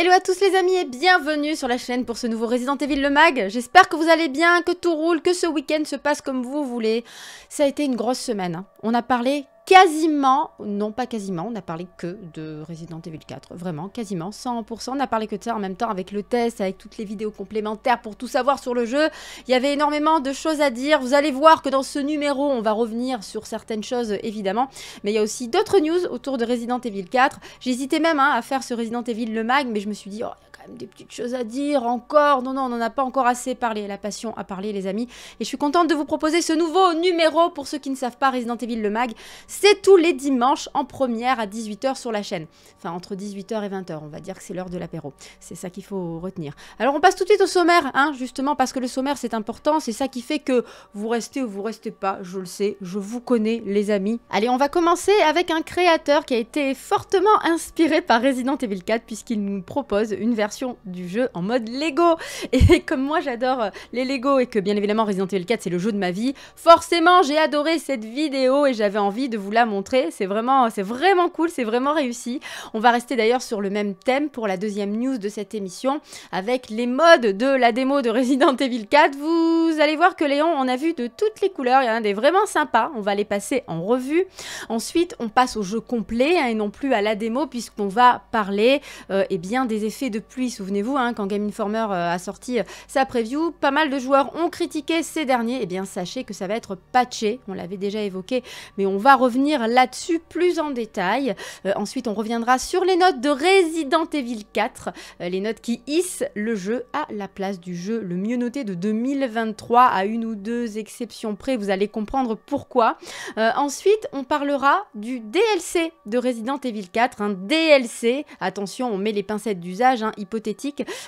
Hello à tous les amis et bienvenue sur la chaîne pour ce nouveau Resident Evil le Mag. J'espère que vous allez bien, que tout roule, que ce week-end se passe comme vous voulez. Ça a été une grosse semaine. Hein. On a parlé quasiment, non pas quasiment, on n'a parlé que de Resident Evil 4, vraiment, quasiment 100%. On n'a parlé que de ça en même temps avec le test, avec toutes les vidéos complémentaires pour tout savoir sur le jeu. Il y avait énormément de choses à dire. Vous allez voir que dans ce numéro, on va revenir sur certaines choses évidemment, mais il y a aussi d'autres news autour de Resident Evil 4. J'hésitais même hein, à faire ce Resident Evil le mag, mais je me suis dit, oh, des petites choses à dire encore. Non, non, on n'en a pas encore assez parlé. La passion à parler, les amis. Et je suis contente de vous proposer ce nouveau numéro. Pour ceux qui ne savent pas, Resident Evil le mag, c'est tous les dimanches en première à 18h sur la chaîne. Enfin, entre 18h et 20h, on va dire que c'est l'heure de l'apéro. C'est ça qu'il faut retenir. Alors, on passe tout de suite au sommaire, hein, justement, parce que le sommaire, c'est important. C'est ça qui fait que vous restez ou vous restez pas. Je le sais, je vous connais, les amis. Allez, on va commencer avec un créateur qui a été fortement inspiré par Resident Evil 4, puisqu'il nous propose une version du jeu en mode Lego. Et comme moi j'adore euh, les Lego et que bien évidemment Resident Evil 4 c'est le jeu de ma vie, forcément j'ai adoré cette vidéo et j'avais envie de vous la montrer. C'est vraiment, c'est vraiment cool, c'est vraiment réussi. On va rester d'ailleurs sur le même thème pour la deuxième news de cette émission avec les modes de la démo de Resident Evil 4. Vous allez voir que Léon en a vu de toutes les couleurs, il y en a des vraiment sympas, on va les passer en revue. Ensuite on passe au jeu complet hein, et non plus à la démo puisqu'on va parler euh, eh bien, des effets de pluie souvenez-vous, hein, quand Game Informer euh, a sorti euh, sa preview, pas mal de joueurs ont critiqué ces derniers. Eh bien, sachez que ça va être patché, on l'avait déjà évoqué, mais on va revenir là-dessus plus en détail. Euh, ensuite, on reviendra sur les notes de Resident Evil 4, les notes qui hissent le jeu à la place du jeu le mieux noté de 2023, à une ou deux exceptions près, vous allez comprendre pourquoi. ensuite, on parlera du DLC de Resident Evil 4, un DLC, attention, on met les pincettes d'usage, hein,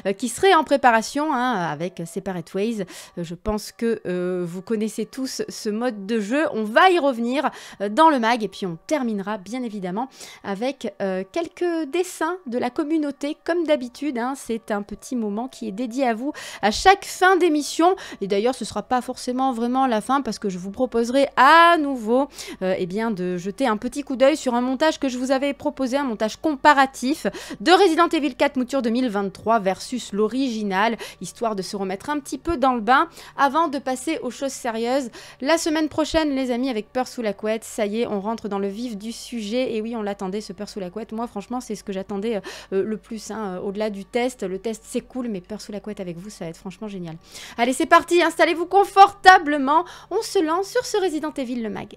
euh, qui serait en préparation hein, avec Separate Ways. Euh, je pense que euh, vous connaissez tous ce mode de jeu. On va y revenir dans le mag et puis on terminera bien évidemment avec quelques dessins de la communauté comme d'habitude. Hein, c'est un petit moment qui est dédié à vous à chaque fin d'émission. Et d'ailleurs, ce ne sera pas forcément vraiment la fin parce que je vous proposerai à nouveau eh bien, de jeter un petit coup d'œil sur un montage que je vous avais proposé, un montage comparatif de Resident Evil 4 Mouture 2020 23 versus l'original, histoire de se remettre un petit peu dans le bain avant de passer aux choses sérieuses. La semaine prochaine, les amis, avec Peur sous la couette, ça y est, on rentre dans le vif du sujet. Et oui, on l'attendait, ce Peur sous la couette. Moi, franchement, c'est ce que j'attendais euh, euh, le plus, hein, euh, au-delà du test. Le test, c'est cool, mais Peur sous la couette avec vous, ça va être franchement génial. Allez, c'est parti, installez-vous confortablement. On se lance sur ce Resident Evil, le mag.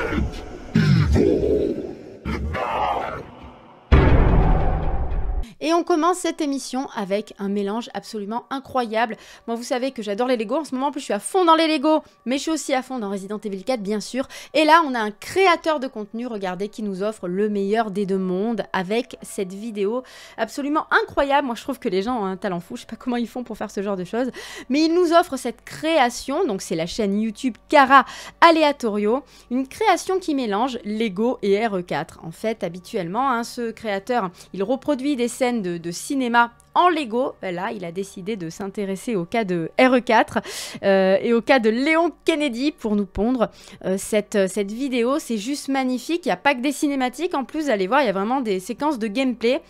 Yeah. Et on commence cette émission avec un mélange absolument incroyable. Moi, vous savez que j'adore les Lego. En ce moment, en plus, je suis à fond dans les Lego, mais je suis aussi à fond dans Resident Evil 4, bien sûr. Et là, on a un créateur de contenu, regardez, qui nous offre le meilleur des deux mondes avec cette vidéo absolument incroyable. Moi, je trouve que les gens ont un talent fou. Je sais pas comment ils font pour faire ce genre de choses, mais il nous offre cette création. Donc, c'est la chaîne YouTube Cara Aleatorio, une création qui mélange Lego et e RE4. En fait, habituellement, hein, ce créateur, il reproduit des scènes de cinéma en Lego. Ben là, il a décidé de s'intéresser au cas de e RE4 euh, et au cas de Léon Kennedy pour nous pondre euh, cette, euh, cette vidéo. C'est juste magnifique. Il n'y a pas que des cinématiques. En plus, allez voir, il y a vraiment des séquences de gameplay.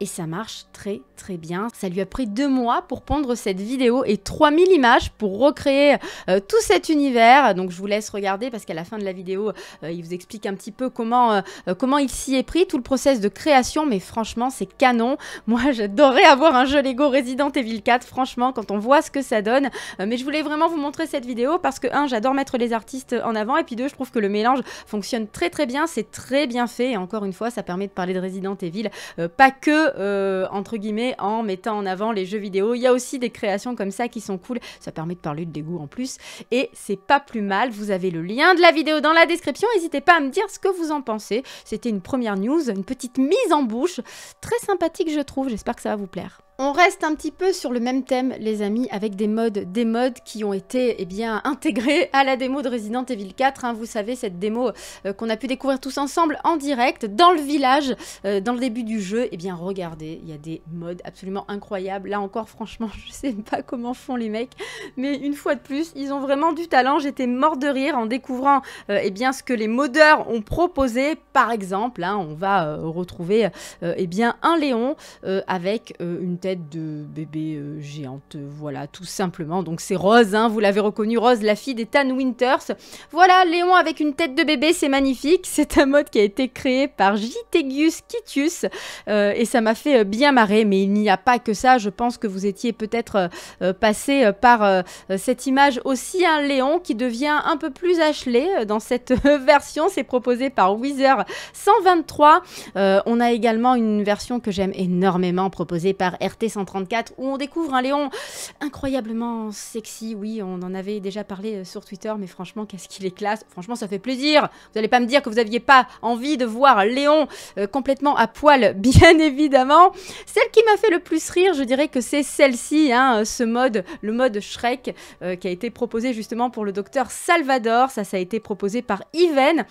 Et ça marche très très bien. Ça lui a pris deux mois pour pondre cette vidéo et 3000 images pour recréer tout cet univers. Donc je vous laisse regarder parce qu'à la fin de la vidéo, il vous explique un petit peu comment, comment il s'y est pris, tout le process de création. Mais franchement, c'est canon. Moi, j'adorerais avoir un jeu Lego Resident Evil 4, franchement, quand on voit ce que ça donne. Euh, mais je voulais vraiment vous montrer cette vidéo parce que, un, j'adore mettre les artistes en avant, et puis deux, je trouve que le mélange fonctionne très très bien, c'est très bien fait, et encore une fois, ça permet de parler de Resident Evil, euh, pas que, euh, entre guillemets, en mettant en avant les jeux vidéo. Il y a aussi des créations comme ça qui sont cool, ça permet de parler de Lego en plus, et c'est pas plus mal. Vous avez le lien de la vidéo dans la description, n'hésitez pas à me dire ce que vous en pensez. C'était une première news, une petite mise en bouche, très sympathique, je trouve, j'espère que ça va vous plaire. On reste un petit peu sur le même thème, les amis, avec des modes, des qui ont été eh bien, intégrés à la démo de Resident Evil 4. Hein. Vous savez, cette démo euh, qu'on a pu découvrir tous ensemble en direct, dans le village, euh, dans le début du jeu. Eh bien, regardez, il y a des modes absolument incroyables. Là encore, franchement, je sais pas comment font les mecs, mais une fois de plus, ils ont vraiment du talent. J'étais mort de rire en découvrant euh, eh bien, ce que les modeurs ont proposé. Par exemple, hein, on va retrouver eh bien, un Léon avec une tête de bébé euh, géante. Voilà, tout simplement. Donc c'est Rose, hein, vous l'avez reconnu, Rose, la fille des Tan Winters. Voilà, Léon avec une tête de bébé, c'est magnifique. C'est un mode qui a été créé par Jitegius Kitius euh, et ça m'a fait euh, bien marrer. Mais il n'y a pas que ça. Je pense que vous étiez peut-être passé par cette image aussi, un hein, Léon qui devient un peu plus Ashley dans cette version. C'est proposé par Weezer 123. on a également une version que j'aime énormément proposée par RT t 134 où on découvre un Léon incroyablement sexy. Oui, on en avait déjà parlé euh, sur Twitter, mais franchement, qu'est-ce qu'il est classe. Franchement, ça fait plaisir. Vous n'allez pas me dire que vous aviez pas envie de voir Léon euh, complètement à poil, bien évidemment. Celle qui m'a fait le plus rire, je dirais que c'est celle-ci, hein, euh, ce mode, le mode Shrek, qui a été proposé justement pour le docteur Salvador. Ça, ça a été proposé par Yven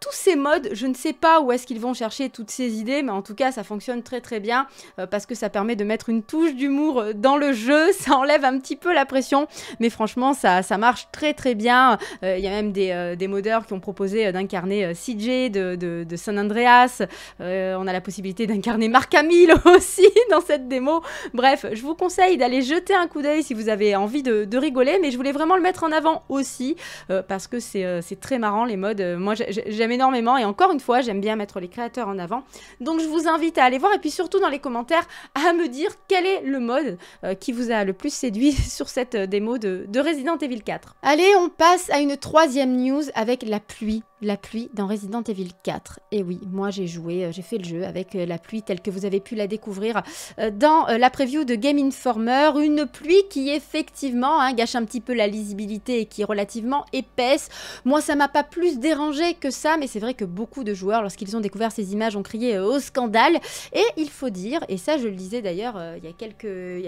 tous ces modes, je ne sais pas où est-ce qu'ils vont chercher toutes ces idées, mais en tout cas, ça fonctionne très très bien euh, parce que ça permet de mettre une touche d'humour euh, dans le jeu, ça enlève un petit peu la pression, mais franchement, ça, ça marche très très bien. Euh, il y a même des, modeurs qui ont proposé d'incarner CJ de, San Andreas, on a la possibilité d'incarner Marc Hamill aussi dans cette démo. Bref, je vous conseille d'aller jeter un coup d'œil si vous avez envie de, de, rigoler, mais je voulais vraiment le mettre en avant aussi parce que c'est très marrant les modes. Moi, j'aime énormément et encore une fois, j'aime bien mettre les créateurs en avant. Donc je vous invite à aller voir et puis surtout dans les commentaires à me dire quel est le mode euh, qui vous a le plus séduit sur cette euh, démo de Resident Evil 4. Allez, on passe à une troisième news avec la pluie. La pluie dans Resident Evil 4. Et oui, moi j'ai joué, euh, j'ai fait le jeu avec euh, la pluie telle que vous avez pu la découvrir euh, dans la preview de Game Informer. Une pluie qui effectivement hein, gâche un petit peu la lisibilité et qui est relativement épaisse. Moi ça m'a pas plus dérangé que ça, mais c'est vrai que beaucoup de joueurs, lorsqu'ils ont découvert ces images, ont crié au scandale. Et il faut dire, et ça je le disais d'ailleurs il, y a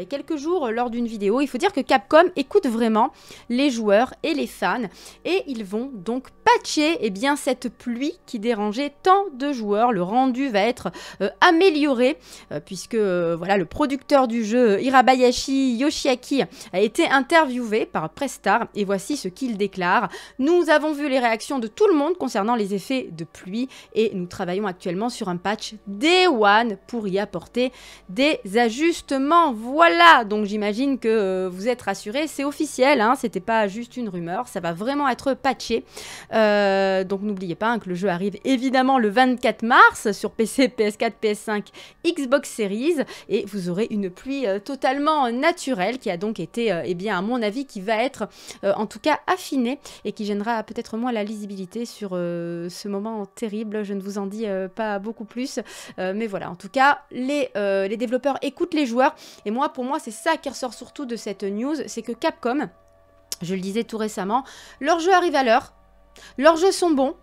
quelques, jours lors d'une vidéo, il faut dire que Capcom écoute vraiment les joueurs et les fans. Et ils vont donc patcher, et eh bien cette pluie qui dérangeait tant de joueurs. Le rendu va être euh, amélioré euh, puisque euh, voilà le producteur du jeu Hirabayashi Yoshiaki a été interviewé par Prestar et voici ce qu'il déclare. Nous avons vu les réactions de tout le monde concernant les effets de pluie et nous travaillons actuellement sur un patch Day One pour y apporter des ajustements. Voilà, donc j'imagine que vous êtes rassurés, c'est officiel, hein. c'était pas juste une rumeur, ça va vraiment être patché donc n'oubliez pas hein, que le jeu arrive évidemment le 24 mars sur PC, PS4, PS5, Xbox Series et vous aurez une pluie euh, totalement naturelle qui a donc été, euh, eh bien à mon avis, qui va être euh, en tout cas affinée et qui gênera peut-être moins la lisibilité sur ce moment terrible. Je ne vous en dis pas beaucoup plus, mais voilà. En tout cas, les, les développeurs écoutent les joueurs et moi, pour moi, c'est ça qui ressort surtout de cette news, c'est que Capcom je le disais tout récemment, leur jeu arrive à l'heure, leurs jeux sont bons,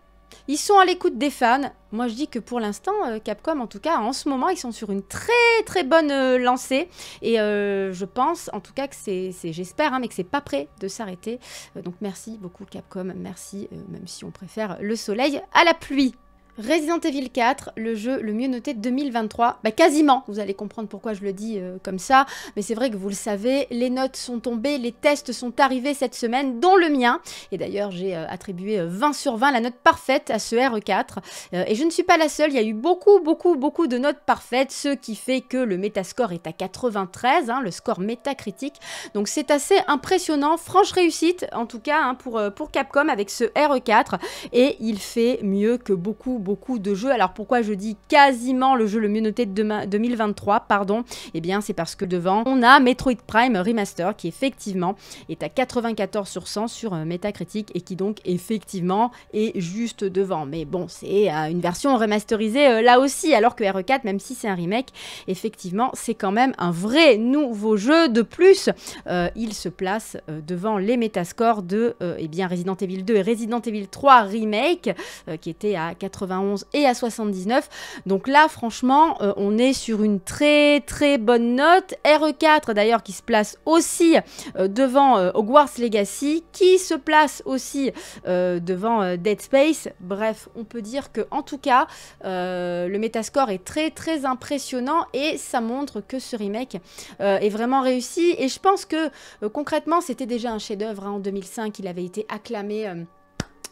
ils sont à l'écoute des fans. Moi, je dis que pour l'instant, euh, Capcom, en tout cas, en ce moment, ils sont sur une très très bonne euh, lancée. Et euh, je pense, en tout cas, que c'est, j'espère, hein, mais que c'est pas prêt de s'arrêter. donc, merci beaucoup, Capcom. Merci, même si on préfère le soleil à la pluie. Resident Evil 4, le jeu le mieux noté de 2023. Bah quasiment, vous allez comprendre pourquoi je le dis euh, comme ça, mais c'est vrai que vous le savez, les notes sont tombées, les tests sont arrivés cette semaine, dont le mien. Et d'ailleurs, j'ai euh, attribué 20 euh, sur 20, la note parfaite à ce e RE4. et je ne suis pas la seule, il y a eu beaucoup, beaucoup, beaucoup de notes parfaites, ce qui fait que le métascore est à 93, hein, le score métacritique. Donc c'est assez impressionnant, franche réussite en tout cas hein, pour, pour Capcom avec ce e RE4. Et il fait mieux que beaucoup beaucoup de jeux. Alors pourquoi je dis quasiment le jeu le mieux noté de 2023, pardon Eh bien c'est parce que devant on a Metroid Prime Remaster qui effectivement est à 94 sur 100 sur euh, Metacritic et qui donc effectivement est juste devant. Mais bon c'est euh, une version remasterisée euh, là aussi alors que re 4 même si c'est un remake effectivement c'est quand même un vrai nouveau jeu. De plus il se place devant les Metascores de eh bien Resident Evil 2 et Resident Evil 3 Remake qui était à 80 et à 79. Donc là, franchement, euh, on est sur une très très bonne note. E RE4 d'ailleurs qui se place aussi euh, devant euh, Hogwarts Legacy, qui se place aussi devant Dead Space. Bref, on peut dire que en tout cas, le Metascore est très très impressionnant et ça montre que ce remake est vraiment réussi. Et je pense que concrètement, c'était déjà un chef-d'œuvre hein. en 2005. Il avait été acclamé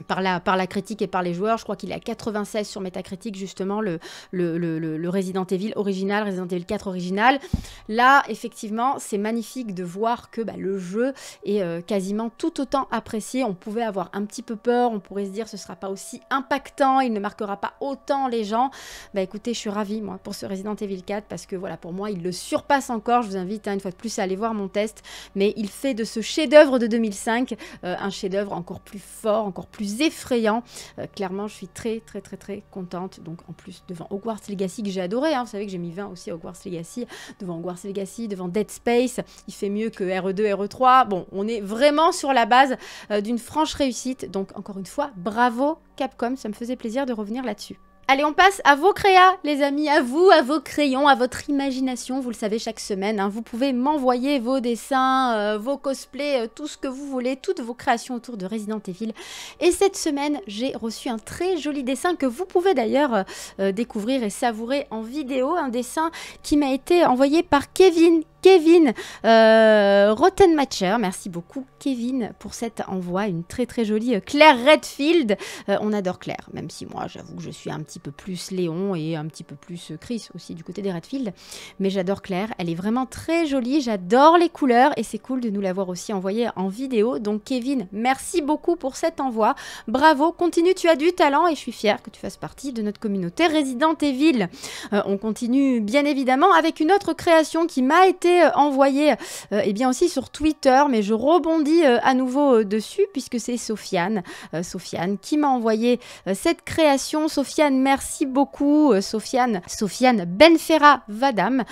par la, par la critique et par les joueurs. Je crois qu'il est à 96 sur Metacritic, justement, le, le, le, le, Resident Evil original, Resident Evil 4 original. Là, effectivement, c'est magnifique de voir que bah, le jeu est euh, quasiment tout autant apprécié. On pouvait avoir un petit peu peur, on pourrait se dire ce sera pas aussi impactant, il ne marquera pas autant les gens. Bah écoutez, je suis ravie, moi, pour ce Resident Evil 4, parce que voilà, pour moi, il le surpasse encore. Je vous invite, hein, une fois de plus, à aller voir mon test. Mais il fait de ce chef-d'œuvre de 2005 euh, un chef-d'œuvre encore plus fort, encore plus effrayant. Euh, clairement, je suis très très très très contente. Donc en plus devant Hogwarts Legacy que j'ai adoré, hein. vous savez que j'ai mis 20 aussi à Hogwarts Legacy, devant Hogwarts Legacy, devant Dead Space, il fait mieux que RE2, RE3. Bon, on est vraiment sur la base euh, d'une franche réussite. Donc encore une fois, bravo Capcom, ça me faisait plaisir de revenir là-dessus. Allez, on passe à vos créas, les amis, à vous, à vos crayons, à votre imagination. Vous le savez chaque semaine, hein, vous pouvez m'envoyer vos dessins, euh, vos cosplays, euh, tout ce que vous voulez, toutes vos créations autour de Resident Evil. Et cette semaine, j'ai reçu un très joli dessin que vous pouvez d'ailleurs euh, découvrir et savourer en vidéo. Un dessin qui m'a été envoyé par Kevin, Kevin euh, Rottenmacher. Merci beaucoup, Kevin, pour cet envoi. Une très très jolie euh, Claire Redfield. Euh, on adore Claire, même si moi, j'avoue que je suis un petit peu plus Léon et un petit peu plus Chris aussi du côté des Redfield. Mais j'adore Claire. Elle est vraiment très jolie. J'adore les couleurs et c'est cool de nous l'avoir aussi envoyée en vidéo. Donc, Kevin, merci beaucoup pour cet envoi. Bravo, continue, tu as du talent et je suis fière que tu fasses partie de notre communauté résidente et ville. on continue bien évidemment avec une autre création qui m'a été euh, envoyé euh, eh bien aussi sur Twitter, mais je rebondis euh, à nouveau dessus puisque c'est Sofiane, Sofiane qui m'a envoyé cette création. Sofiane, merci beaucoup, Sofiane, Sofiane Benferra Vadam,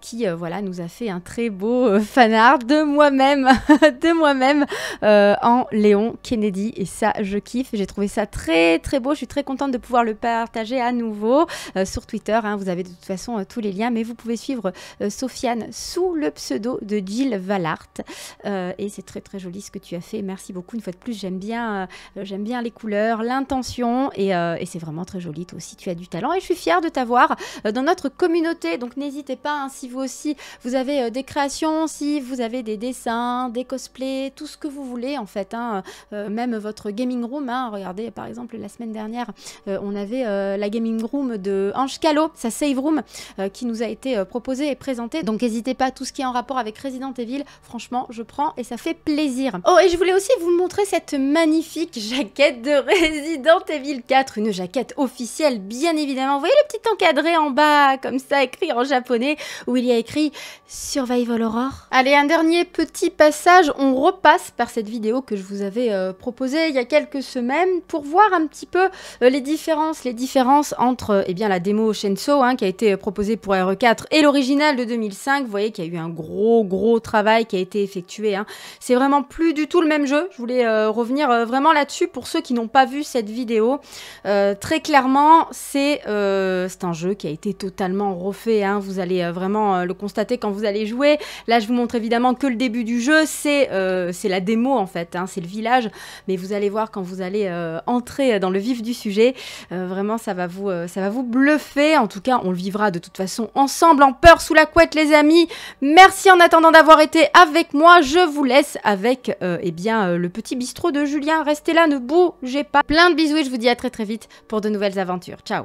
qui voilà nous a fait un très beau fanard de moi-même, de moi-même en Léon Kennedy et ça je kiffe, j'ai trouvé ça très très beau, je suis très contente de pouvoir le partager à nouveau sur Twitter. Hein. vous avez de toute façon tous les liens, mais vous pouvez suivre Sofiane sous le pseudo de Jill Valart. Euh, et c'est très très joli ce que tu as fait. Merci beaucoup. Une fois de plus, j'aime bien, euh, j'aime bien les couleurs, l'intention euh, et, c'est vraiment très joli. Toi aussi, tu as du talent et je suis fière de t'avoir dans notre communauté. Donc n'hésitez pas hein, si vous aussi vous avez des créations, si vous avez des dessins, des cosplays, tout ce que vous voulez en fait. Hein, même votre gaming room. Hein. regardez par exemple la semaine dernière, on avait la gaming room de Ange Calo, sa save room qui nous a été proposée et présentée. Donc n'hésitez pas, tout ce qui est en rapport avec Resident Evil, franchement, je prends et ça fait plaisir. Oh, et je voulais aussi vous montrer cette magnifique jaquette de Resident Evil 4, une jaquette officielle, bien évidemment. Vous voyez le petit encadré en bas, comme ça, écrit en japonais, où il y a écrit Survival Aurore. Allez, un dernier petit passage, on repasse par cette vidéo que je vous avais proposé euh, proposée il y a quelques semaines pour voir un petit peu euh, les différences, les différences entre et eh bien, la démo Shenso hein, qui a été euh, proposée pour RE4 et l'original de 2005 voyez qu'il y a eu un gros, gros travail qui a été effectué. Hein. C'est vraiment plus du tout le même jeu. Je voulais euh, revenir euh, vraiment là-dessus pour ceux qui n'ont pas vu cette vidéo. Euh, très clairement, c'est un jeu qui a été totalement refait. Hein. Vous allez vraiment le constater quand vous allez jouer. Là, je vous montre évidemment que le début du jeu, c'est la démo en fait. Hein. C'est le village. Mais vous allez voir quand vous allez entrer dans le vif du sujet. vraiment, ça va, vous, ça va vous bluffer. En tout cas, on le vivra de toute façon ensemble en peur sous la couette, les amis. Merci en attendant d'avoir été avec moi. Je vous laisse avec euh, eh bien, euh, le petit bistrot de Julien. Restez là, ne bougez pas. Plein de bisous et je vous dis à très très vite pour de nouvelles aventures. Ciao.